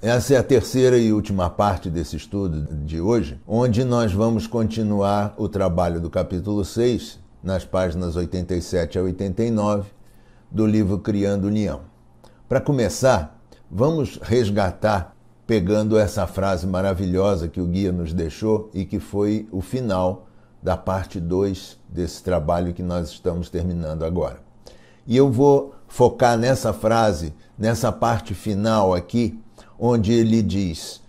Essa é a terceira e última parte desse estudo de hoje, onde nós vamos continuar o trabalho do capítulo 6, nas páginas 87 a 89 do livro Criando União. Para começar, vamos resgatar pegando essa frase maravilhosa que o guia nos deixou e que foi o final da parte 2 desse trabalho que nós estamos terminando agora. E eu vou focar nessa frase, nessa parte final aqui, onde ele diz: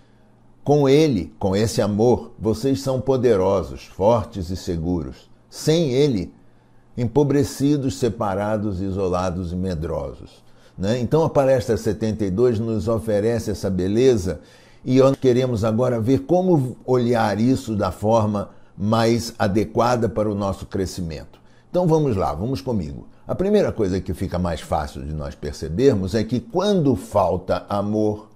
Com ele, com esse amor, vocês são poderosos, fortes e seguros. Sem ele, empobrecidos, separados, isolados e medrosos. Né? Então a palestra 72 nos oferece essa beleza e nós queremos agora ver como olhar isso da forma mais adequada para o nosso crescimento. Então vamos lá, vamos comigo. A primeira coisa que fica mais fácil de nós percebermos é que quando falta amor,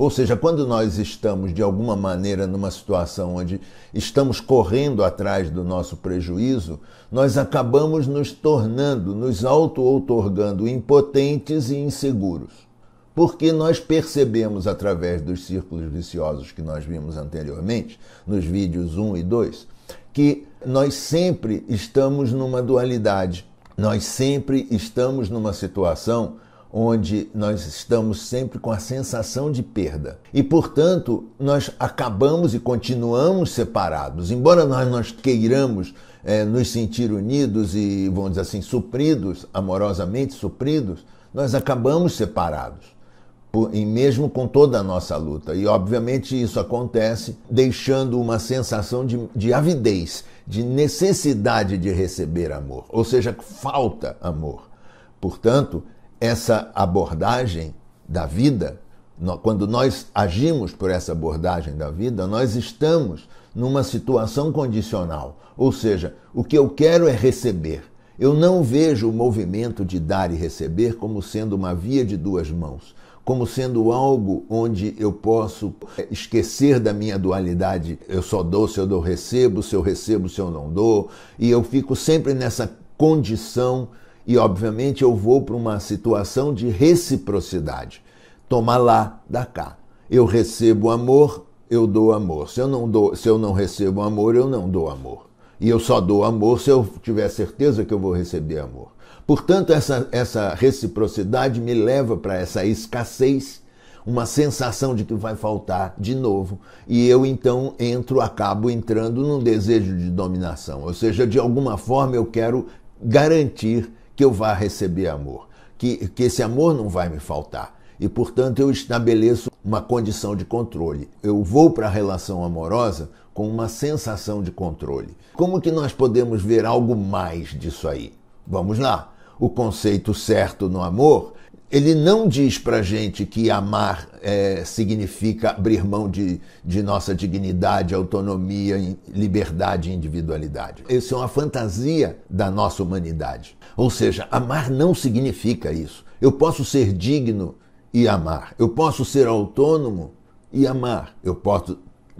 ou seja, quando nós estamos de alguma maneira numa situação onde estamos correndo atrás do nosso prejuízo, nós acabamos nos tornando, nos auto-outorgando impotentes e inseguros. Porque nós percebemos através dos círculos viciosos que nós vimos anteriormente, nos vídeos 1 e 2, que nós sempre estamos numa dualidade, nós sempre estamos numa situação onde nós estamos sempre com a sensação de perda. E, portanto, nós acabamos e continuamos separados. Embora nós, nós queiramos é, nos sentir unidos e, vamos dizer assim, supridos, amorosamente supridos, nós acabamos separados. e mesmo com toda a nossa luta. E obviamente isso acontece deixando uma sensação de, de avidez, de necessidade de receber amor, ou seja, falta amor. Portanto, essa abordagem da vida, quando nós agimos por essa abordagem da vida, nós estamos numa situação condicional. Ou seja, o que eu quero é receber. Eu não vejo o movimento de dar e receber como sendo uma via de duas mãos, como sendo algo onde eu posso é, esquecer da minha dualidade. Eu só dou se eu dou recebo, se eu recebo, se eu não dou. E eu fico sempre nessa condição e, obviamente, eu vou para uma situação de reciprocidade. Toma lá, dá cá. Eu recebo amor, eu dou amor. Se eu não, dou, se eu não recebo amor, eu não dou amor. E eu só dou amor se eu tiver certeza que eu vou receber amor. Portanto, essa, essa reciprocidade me leva para essa escassez, uma sensação de que vai faltar de novo. E eu então entro, acabo entrando num desejo de dominação. Ou seja, de alguma forma eu quero garantir que eu vá receber amor, que, que esse amor não vai me faltar. E, portanto, eu estabeleço uma condição de controle. Eu vou para a relação amorosa com uma sensação de controle. Como que nós podemos ver algo mais disso aí? Vamos lá. O conceito certo no amor ele não diz para gente que amar é, significa abrir mão de, de nossa dignidade, autonomia, liberdade e individualidade. Isso é uma fantasia da nossa humanidade. Ou seja, amar não significa isso. Eu posso ser digno e amar. Eu posso ser autônomo e amar. Eu posso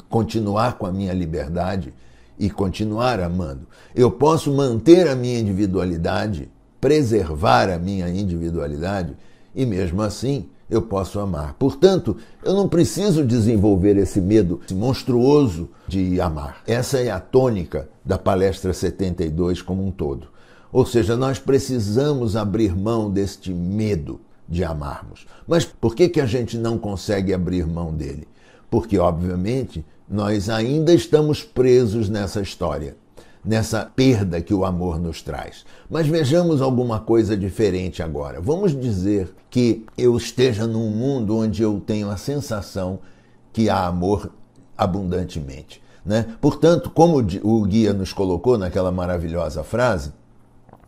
continuar com a minha liberdade e continuar amando. Eu posso manter a minha individualidade, preservar a minha individualidade e mesmo assim eu posso amar. Portanto, eu não preciso desenvolver esse medo esse monstruoso de amar. Essa é a tônica da palestra 72 como um todo. Ou seja, nós precisamos abrir mão deste medo de amarmos. Mas por que, que a gente não consegue abrir mão dele? Porque, obviamente, nós ainda estamos presos nessa história nessa perda que o amor nos traz. Mas vejamos alguma coisa diferente agora. Vamos dizer que eu esteja num mundo onde eu tenho a sensação que há amor abundantemente. Né? Portanto, como o guia nos colocou naquela maravilhosa frase,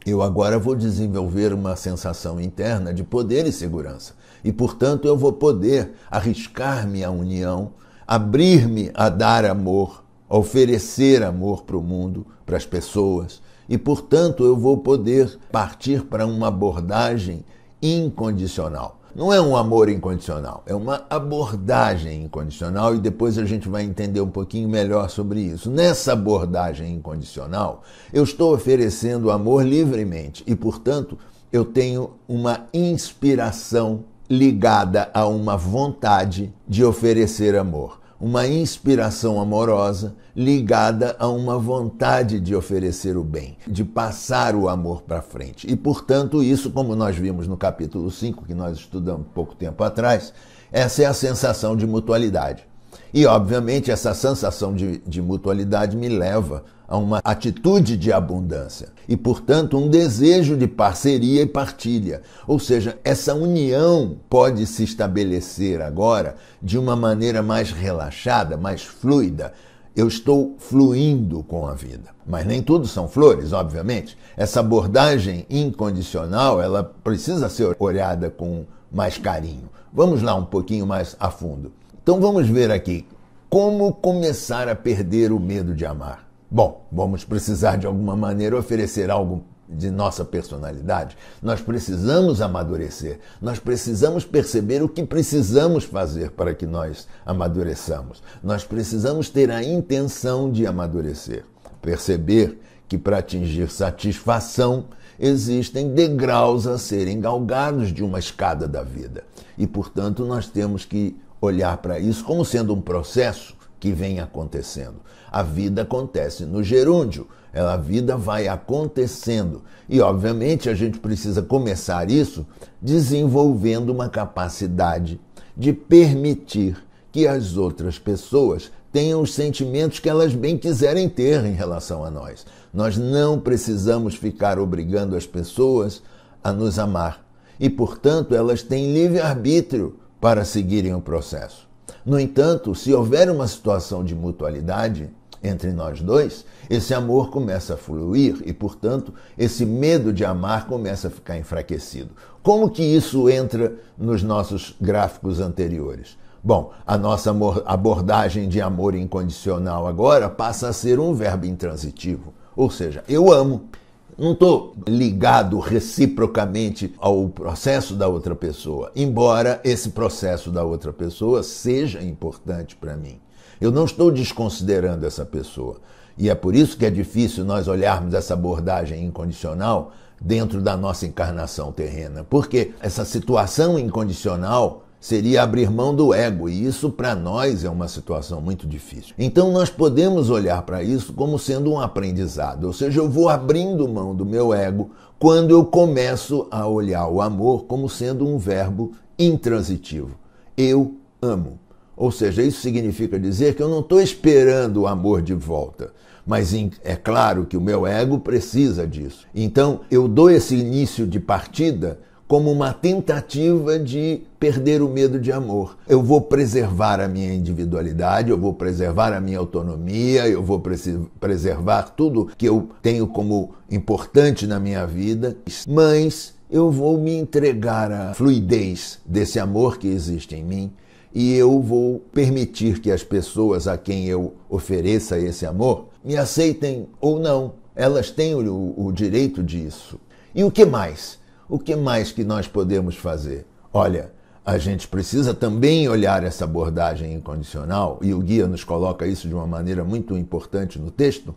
eu agora vou desenvolver uma sensação interna de poder e segurança. E, portanto, eu vou poder arriscar-me à união, abrir-me a dar amor, a oferecer amor para o mundo, para as pessoas, e portanto eu vou poder partir para uma abordagem incondicional. Não é um amor incondicional, é uma abordagem incondicional e depois a gente vai entender um pouquinho melhor sobre isso. Nessa abordagem incondicional, eu estou oferecendo amor livremente e, portanto, eu tenho uma inspiração ligada a uma vontade de oferecer amor uma inspiração amorosa ligada a uma vontade de oferecer o bem, de passar o amor para frente. E, portanto, isso, como nós vimos no capítulo 5, que nós estudamos pouco tempo atrás, essa é a sensação de mutualidade. E, obviamente, essa sensação de, de, mutualidade me leva a uma atitude de abundância e, portanto, um desejo de parceria e partilha. Ou seja, essa união pode se estabelecer agora de uma maneira mais relaxada, mais fluida. Eu estou fluindo com a vida. Mas nem tudo são flores, obviamente. Essa abordagem incondicional, ela precisa ser olhada com mais carinho. Vamos lá um pouquinho mais a fundo. Então vamos ver aqui como começar a perder o medo de amar. Bom, vamos precisar de alguma maneira oferecer algo de nossa personalidade. Nós precisamos amadurecer, nós precisamos perceber o que precisamos fazer para que nós amadureçamos. Nós precisamos ter a intenção de amadurecer, perceber que para atingir satisfação existem degraus a serem galgados de uma escada da vida. E, portanto, nós temos que olhar para isso como sendo um processo que vem acontecendo. A vida acontece no gerúndio, ela, é, a vida vai acontecendo. E, obviamente, a gente precisa começar isso desenvolvendo uma capacidade de permitir que as outras pessoas tenham os sentimentos que elas bem quiserem ter em relação a nós. Nós não precisamos ficar obrigando as pessoas a nos amar. E, portanto, elas têm livre-arbítrio para seguirem o processo. No entanto, se houver uma situação de mutualidade entre nós dois, esse amor começa a fluir e, portanto, esse medo de amar começa a ficar enfraquecido. Como que isso entra nos nossos gráficos anteriores? Bom, a nossa abordagem de amor incondicional agora passa a ser um verbo intransitivo, ou seja, eu amo, não estou ligado reciprocamente ao processo da outra pessoa, embora esse processo da outra pessoa seja importante para mim. Eu não estou desconsiderando essa pessoa. E é por isso que é difícil nós olharmos essa abordagem incondicional dentro da nossa encarnação terrena, porque essa situação incondicional seria abrir mão do ego, e isso para nós é uma situação muito difícil. Então nós podemos olhar para isso como sendo um aprendizado, ou seja, eu vou abrindo mão do meu ego quando eu começo a olhar o amor como sendo um verbo intransitivo. Eu amo. Ou seja, isso significa dizer que eu não estou esperando o amor de volta. Mas é claro que o meu ego precisa disso. Então eu dou esse início de partida como uma tentativa de perder o medo de amor. Eu vou preservar a minha individualidade, eu vou preservar a minha autonomia, eu vou preservar tudo que eu tenho como importante na minha vida, mas eu vou me entregar à fluidez desse amor que existe em mim e eu vou permitir que as pessoas a quem eu ofereça esse amor me aceitem ou não. Elas têm o, o direito disso. E o que mais? o que mais que nós podemos fazer? Olha, a gente precisa também olhar essa abordagem incondicional, e o guia nos coloca isso de uma maneira muito importante no texto,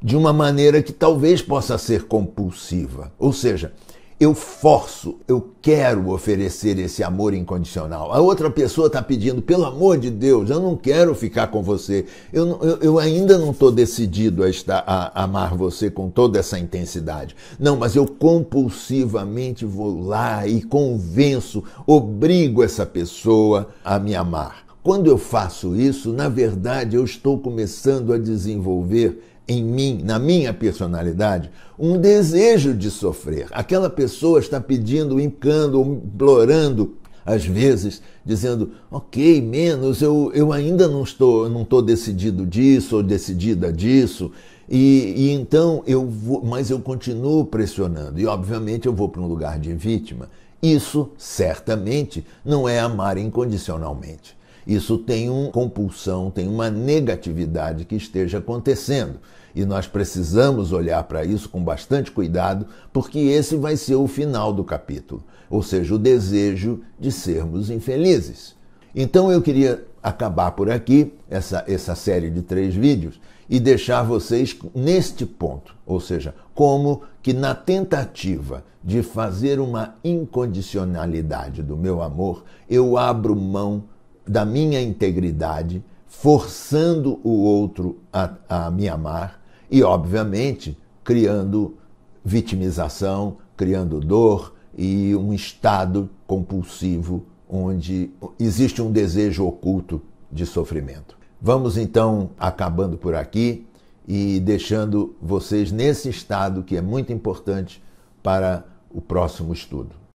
de uma maneira que talvez possa ser compulsiva. Ou seja, eu forço, eu quero oferecer esse amor incondicional. A outra pessoa está pedindo, pelo amor de Deus, eu não quero ficar com você, eu, eu, eu ainda não estou decidido a, estar, a, a amar você com toda essa intensidade. Não, mas eu compulsivamente vou lá e convenço, obrigo essa pessoa a me amar. Quando eu faço isso, na verdade, eu estou começando a desenvolver em mim, na minha personalidade, um desejo de sofrer. Aquela pessoa está pedindo, implorando implorando, às vezes, dizendo, ok, menos, eu, eu ainda não estou, não estou decidido disso ou decidida disso. E, e então eu vou, mas eu continuo pressionando, e obviamente eu vou para um lugar de vítima. Isso certamente não é amar incondicionalmente. Isso tem uma compulsão, tem uma negatividade que esteja acontecendo. E nós precisamos olhar para isso com bastante cuidado, porque esse vai ser o final do capítulo, ou seja, o desejo de sermos infelizes. Então eu queria acabar por aqui essa, essa série de três vídeos e deixar vocês neste ponto, ou seja, como que na tentativa de fazer uma incondicionalidade do meu amor, eu abro mão da minha integridade, forçando o outro a, a me amar e, obviamente, criando vitimização, criando dor e um estado compulsivo onde existe um desejo oculto de sofrimento. Vamos então acabando por aqui e deixando vocês nesse estado que é muito importante para o próximo estudo.